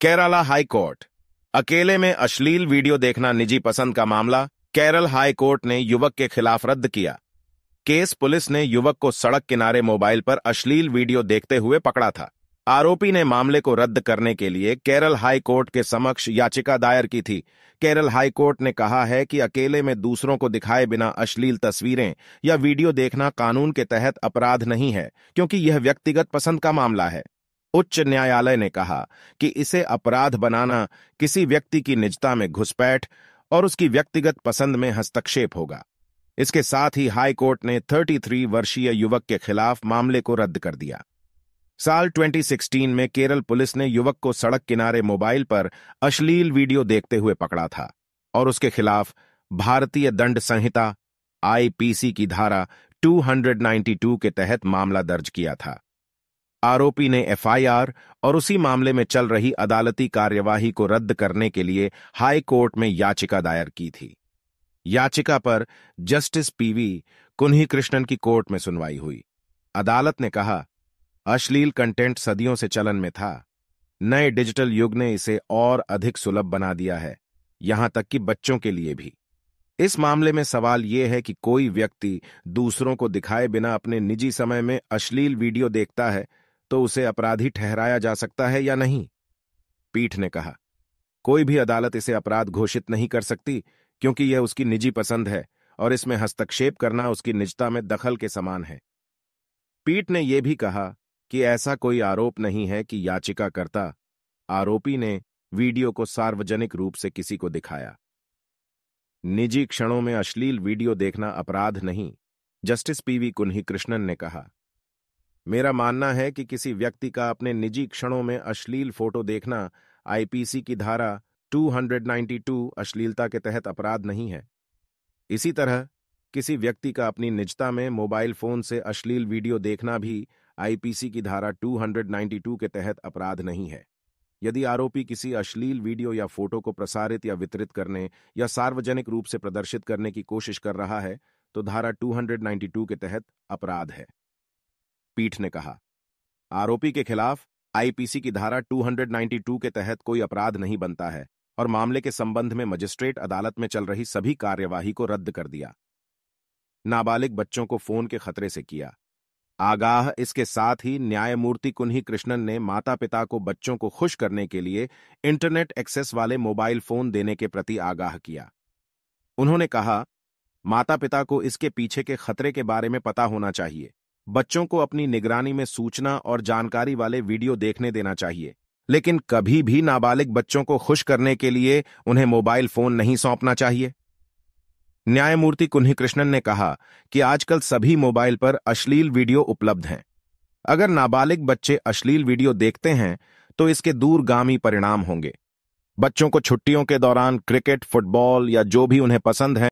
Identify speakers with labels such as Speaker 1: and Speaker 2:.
Speaker 1: Kerala high court अकेले में अश्लील वीडियो देखना निजी पसंद का मामला केरल हाई कोर्ट ने युवक के खिलाफ रद्द किया केस पुलिस ने युवक को सड़क किनारे मोबाइल पर अश्लील वीडियो देखते हुए पकड़ा था आरोपी ने मामले को रद्द करने के लिए केरल हाई कोर्ट के समक्ष याचिका दायर की थी केरल हाई कोर्ट ने कहा है कि अकेले में दूसरों को दिखाए बिना अश्लील तस्वीरें या वीडियो देखना कानून के तहत अपराध नहीं है क्योंकि यह व्यक्तिगत पसंद का मामला है उच्च न्यायालय ने कहा कि इसे अपराध बनाना किसी व्यक्ति की निजता में घुसपैठ और उसकी व्यक्तिगत पसंद में हस्तक्षेप होगा इसके साथ ही हाई कोर्ट ने 33 वर्षीय युवक के खिलाफ मामले को रद्द कर दिया साल 2016 में केरल पुलिस ने युवक को सड़क किनारे मोबाइल पर अश्लील वीडियो देखते हुए पकड़ा था और उसके खिलाफ भारतीय दंड संहिता आईपीसी की धारा 292 के तहत मामला दर्ज किया था आरोपी ने एफआईआर और उसी मामले में चल रही अदालती कार्यवाही को रद्द करने के लिए हाई कोर्ट में याचिका दायर की थी याचिका पर जस्टिस पीवी कुन्ही कृष्णन की कोर्ट में सुनवाई हुई अदालत ने कहा अश्लील कंटेंट सदियों से चलन में था नए डिजिटल युग ने इसे और अधिक सुलभ बना दिया है यहां तक कि बच्चों के लिए भी इस मामले में सवाल यह है कि कोई व्यक्ति दूसरों को दिखाए बिना अपने निजी समय में अश्लील वीडियो देखता है तो उसे अपराधी ठहराया जा सकता है या नहीं पीठ ने कहा कोई भी अदालत इसे अपराध घोषित नहीं कर सकती क्योंकि यह उसकी निजी पसंद है और इसमें हस्तक्षेप करना उसकी निजता में दखल के समान है पीठ ने यह भी कहा कि ऐसा कोई आरोप नहीं है कि याचिकाकर्ता आरोपी ने वीडियो को सार्वजनिक रूप से किसी को दिखाया निजी क्षणों में अश्लील वीडियो देखना अपराध नहीं जस्टिस पीवी कुन्ही कृष्णन ने कहा मेरा मानना है कि किसी व्यक्ति का अपने निजी क्षणों में अश्लील फोटो देखना आईपीसी की धारा 292 अश्लीलता के तहत अपराध नहीं है इसी तरह किसी व्यक्ति का अपनी निजता में मोबाइल फोन से अश्लील वीडियो देखना भी आईपीसी की धारा 292 के तहत अपराध नहीं है यदि आरोपी किसी अश्लील वीडियो या फोटो को प्रसारित या वितरित करने या सार्वजनिक रूप से प्रदर्शित करने की कोशिश कर रहा है तो धारा 292 के तहत अपराध है पीठ ने कहा आरोपी के खिलाफ आईपीसी की धारा 292 के तहत कोई अपराध नहीं बनता है और मामले के संबंध में मजिस्ट्रेट अदालत में चल रही सभी कार्यवाही को रद्द कर दिया नाबालिग बच्चों को फोन के खतरे से किया आगाह इसके साथ ही न्यायमूर्ति कुन्ही कृष्णन ने माता पिता को बच्चों को खुश करने के लिए इंटरनेट एक्सेस वाले मोबाइल फोन देने के प्रति आगाह किया उन्होंने कहा माता पिता को इसके पीछे के खतरे के बारे में पता होना चाहिए बच्चों को अपनी निगरानी में सूचना और जानकारी वाले वीडियो देखने देना चाहिए लेकिन कभी भी नाबालिग बच्चों को खुश करने के लिए उन्हें मोबाइल फोन नहीं सौंपना चाहिए न्यायमूर्ति कुन्ही कृष्णन ने कहा कि आजकल सभी मोबाइल पर अश्लील वीडियो उपलब्ध हैं अगर नाबालिग बच्चे अश्लील वीडियो देखते हैं तो इसके दूरगामी परिणाम होंगे बच्चों को छुट्टियों के दौरान क्रिकेट फुटबॉल या जो भी उन्हें पसंद है